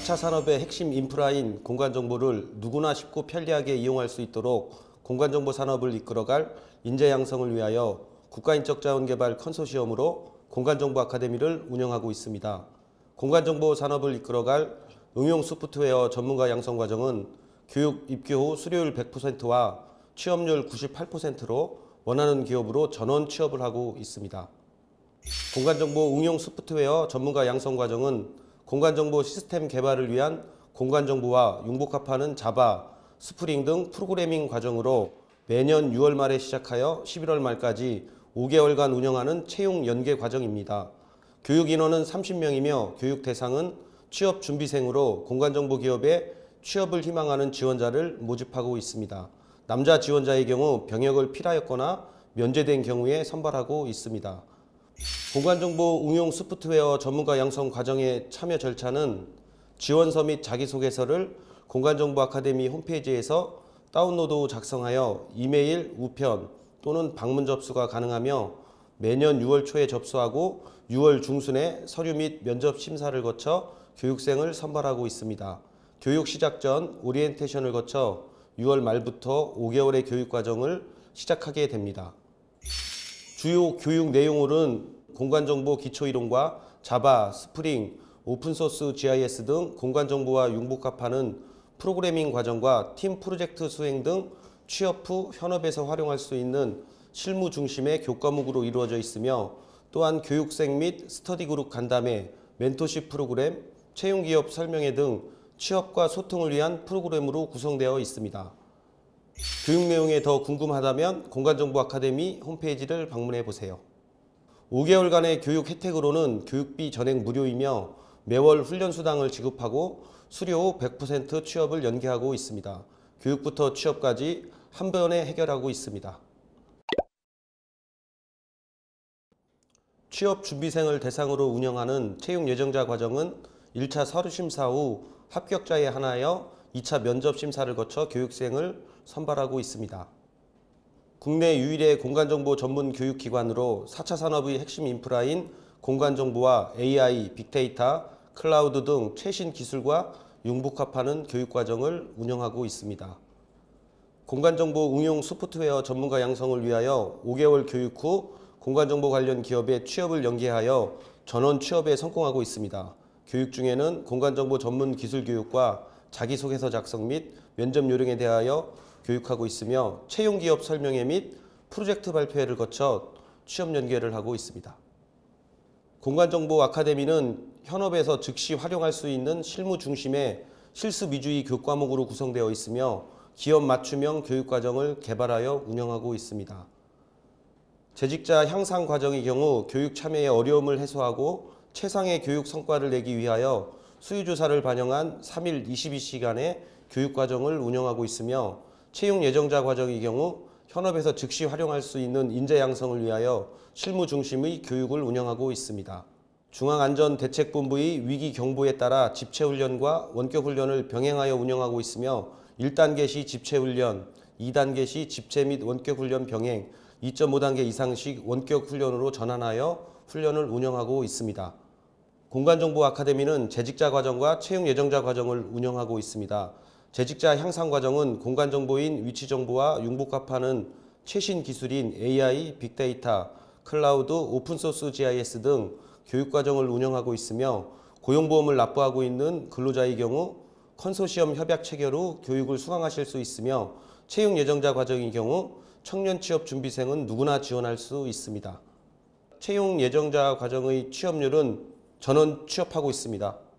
4차 산업의 핵심 인프라인 공간정보를 누구나 쉽고 편리하게 이용할 수 있도록 공간정보 산업을 이끌어갈 인재 양성을 위하여 국가인적 자원 개발 컨소시엄으로 공간정보 아카데미를 운영하고 있습니다. 공간정보 산업을 이끌어갈 응용 소프트웨어 전문가 양성 과정은 교육 입교 후 수료율 100%와 취업률 98%로 원하는 기업으로 전원 취업을 하고 있습니다. 공간정보 응용 소프트웨어 전문가 양성 과정은 공간정보 시스템 개발을 위한 공간정보와 융복합하는 자바, 스프링 등 프로그래밍 과정으로 매년 6월 말에 시작하여 11월 말까지 5개월간 운영하는 채용 연계 과정입니다. 교육 인원은 30명이며 교육 대상은 취업 준비생으로 공간정보 기업에 취업을 희망하는 지원자를 모집하고 있습니다. 남자 지원자의 경우 병역을 필하였거나 면제된 경우에 선발하고 있습니다. 공간정보 응용 소프트웨어 전문가 양성 과정의 참여 절차는 지원서 및 자기소개서를 공간정보 아카데미 홈페이지에서 다운로드 작성하여 이메일, 우편 또는 방문 접수가 가능하며 매년 6월 초에 접수하고 6월 중순에 서류 및 면접 심사를 거쳐 교육생을 선발하고 있습니다. 교육 시작 전 오리엔테이션을 거쳐 6월 말부터 5개월의 교육 과정을 시작하게 됩니다. 주요 교육 내용으로는 공간정보 기초이론과 자바, 스프링, 오픈소스 GIS 등 공간정보와 융복합하는 프로그래밍 과정과 팀 프로젝트 수행 등 취업 후 현업에서 활용할 수 있는 실무 중심의 교과목으로 이루어져 있으며 또한 교육생 및 스터디 그룹 간담회, 멘토십 프로그램, 채용기업 설명회 등 취업과 소통을 위한 프로그램으로 구성되어 있습니다. 교육 내용에 더 궁금하다면 공간정보 아카데미 홈페이지를 방문해 보세요. 5개월간의 교육 혜택으로는 교육비 전액 무료이며 매월 훈련 수당을 지급하고 수료 100% 취업을 연계하고 있습니다. 교육부터 취업까지 한 번에 해결하고 있습니다. 취업 준비생을 대상으로 운영하는 채용 예정자 과정은 1차 서류 심사 후 합격자에 한하여 2차 면접 심사를 거쳐 교육생을 선발하고 있습니다. 국내 유일의 공간정보 전문 교육기관으로 4차 산업의 핵심 인프라인 공간정보와 AI, 빅데이터, 클라우드 등 최신 기술과 융복합하는 교육과정을 운영하고 있습니다. 공간정보 응용 소프트웨어 전문가 양성을 위하여 5개월 교육 후 공간정보 관련 기업의 취업을 연계하여 전원 취업에 성공하고 있습니다. 교육 중에는 공간정보 전문 기술 교육과 자기소개서 작성 및 면접 요령에 대하여 교육하고 있으며 채용 기업 설명회 및 프로젝트 발표회를 거쳐 취업 연계를 하고 있습니다. 공간정보 아카데미는 현업에서 즉시 활용할 수 있는 실무 중심의 실습 위주의 교과목으로 구성되어 있으며 기업 맞춤형 교육과정을 개발하여 운영하고 있습니다. 재직자 향상 과정의 경우 교육 참여의 어려움을 해소하고 최상의 교육 성과를 내기 위하여 수요조사를 반영한 3일 22시간의 교육과정을 운영하고 있으며 채용 예정자 과정의 경우 현업에서 즉시 활용할 수 있는 인재 양성을 위하여 실무 중심의 교육을 운영하고 있습니다. 중앙안전대책본부의 위기 경보에 따라 집체훈련과 원격훈련을 병행하여 운영하고 있으며 1단계 시 집체훈련, 2단계 시 집체 및 원격훈련 병행, 2.5단계 이상씩 원격훈련으로 전환하여 훈련을 운영하고 있습니다. 공간정보 아카데미는 재직자 과정과 채용 예정자 과정을 운영하고 있습니다. 재직자 향상 과정은 공간 정보인 위치 정보와 융복합하는 최신 기술인 AI, 빅데이터, 클라우드, 오픈소스 GIS 등 교육 과정을 운영하고 있으며 고용보험을 납부하고 있는 근로자의 경우 컨소시엄 협약 체결 후 교육을 수강하실 수 있으며 채용 예정자 과정인 경우 청년 취업 준비생은 누구나 지원할 수 있습니다. 채용 예정자 과정의 취업률은 전원 취업하고 있습니다.